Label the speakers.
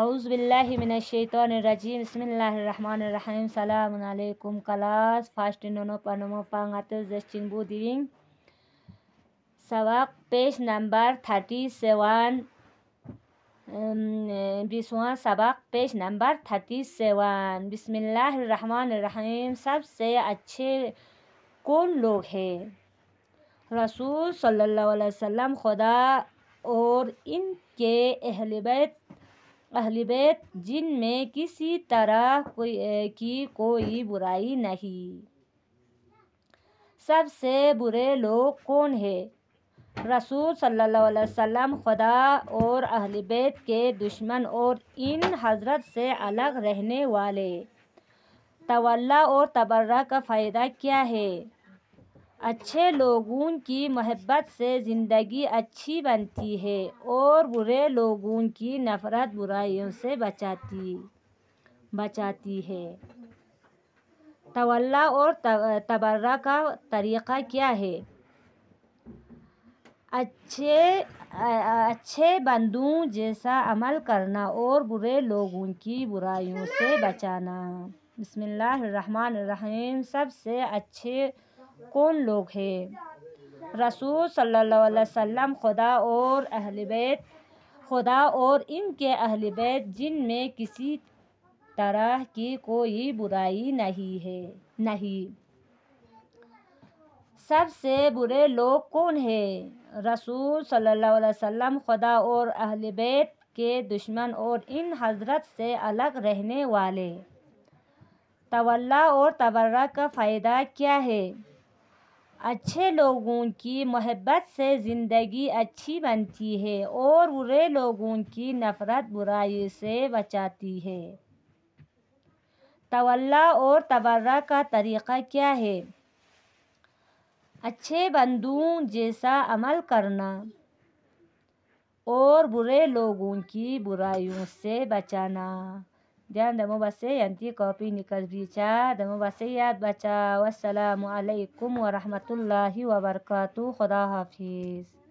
Speaker 1: अउज़बिल्लिमिनशैतरजीम बसमीम सलामकुम class first नोनो पनमो पांगत जिंगबू दिविंग सवाक पेज नंबर थर्टी सेवन बीसवा सबक पेज नंबर थर्टी सेवन बसमीम सबसे अच्छे कौन लोग हैं रसूल सल्लल्लाहु अलैहि वसल्लम खुदा और इनके अहलबैत अहलबैत जिन में किसी तरह कोई की कोई बुराई नहीं सबसे बुरे लोग कौन है रसूल सल्लल्लाहु अलैहि वसल्लम खुदा और अहल बैत के दुश्मन और इन हजरत से अलग रहने वाले तवल्ला और तबर्रा का फ़ायदा क्या है अच्छे लोगों की मोहब्बत से ज़िंदगी अच्छी बनती है और बुरे लोगों की नफ़रत बुराइयों से बचाती बचाती है तवल्ला और तबर्रा का तरीक़ा क्या है अच्छे अच्छे बंदों जैसा अमल करना और बुरे लोगों की बुराइयों से बचाना बसमीम सबसे अच्छे कौन लोग हैं रसूल सल्लल्लाहु अलैहि वसल्लम खुदा और अहल बैत खुदा और इनके अहल बैत में किसी तरह की कोई बुराई नहीं है नहीं सबसे बुरे लोग कौन हैं रसूल सल्लल्लाहु अलैहि वसल्लम खुदा और अहल बैत के दुश्मन और इन हजरत से अलग रहने वाले तवल्ला और तबर्रा का फ़ायदा क्या है अच्छे लोगों की मोहब्बत से ज़िंदगी अच्छी बनती है और बुरे लोगों की नफ़रत बुराई से बचाती है तवल्ला और तबर्रा का तरीक़ा क्या है अच्छे बंदों जैसा अमल करना और बुरे लोगों की बुराइयों से बचाना جان دمو بسی انتی کپی بیچا دمو بسی یاد بچا و السلام علیکم و رحمت الله و برکاتو خدا حافظ